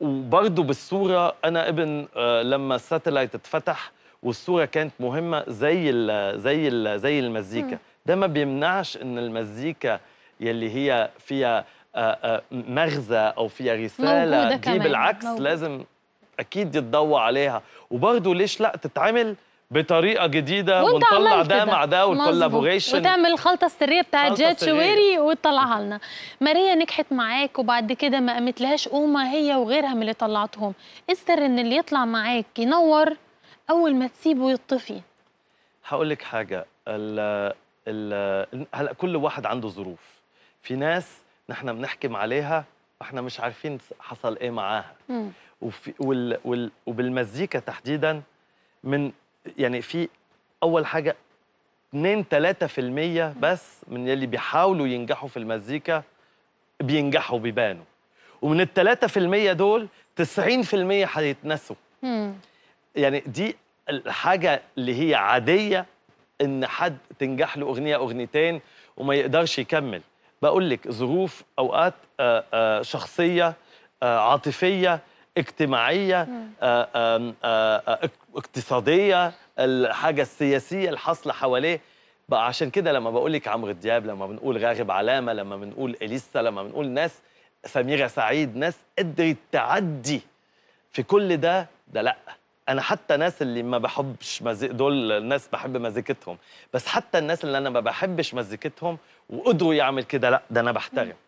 وبرضه بالصوره انا ابن آه، لما الساتلايت اتفتح والصوره كانت مهمه زي الـ زي الـ زي المزيكا ده ما بيمنعش ان المزيكا يلي هي فيها آه، آه، مغزى او فيها رساله دي بالعكس موجودة. لازم اكيد يتضوى عليها وبرضه ليش لا تتعمل بطريقه جديده ونطلع ده مع ده والكولابوريشن وتعمل الخلطه السريه بتاعت جات شويري وتطلعها لنا ماريا نجحت معاك وبعد كده ما قامتلهاش قومه هي وغيرها من اللي طلعتهم استر السر ان اللي يطلع معاك ينور اول ما تسيبه يطفي هقول لك حاجه ال ال هلا كل واحد عنده ظروف في ناس نحن بنحكم عليها واحنا مش عارفين حصل ايه معاها وفي وال وال وبالمزيكا تحديدا من يعني في اول حاجه 2 3% بس من اللي بيحاولوا ينجحوا في المزيكا بينجحوا بيبانوا ومن ال 3% دول 90% هيتنسوا يعني دي الحاجه اللي هي عاديه ان حد تنجح له اغنيه اغنيتين وما يقدرش يكمل بقول لك ظروف اوقات آه، آه، شخصيه آه، عاطفيه اجتماعيه آه، آه، آه، اقتصاديه الحاجه السياسيه الحاصله حواليه بقى عشان كده لما بقول لك عمرو دياب لما بنقول راغب علامه لما بنقول اليسا لما بنقول ناس سميره سعيد ناس قدرت تعدي في كل ده ده لا انا حتى ناس اللي ما بحبش مزيك دول الناس بحب مزيكتهم بس حتى الناس اللي انا ما بحبش مزيكتهم وقدروا يعمل كده لا ده انا بحترم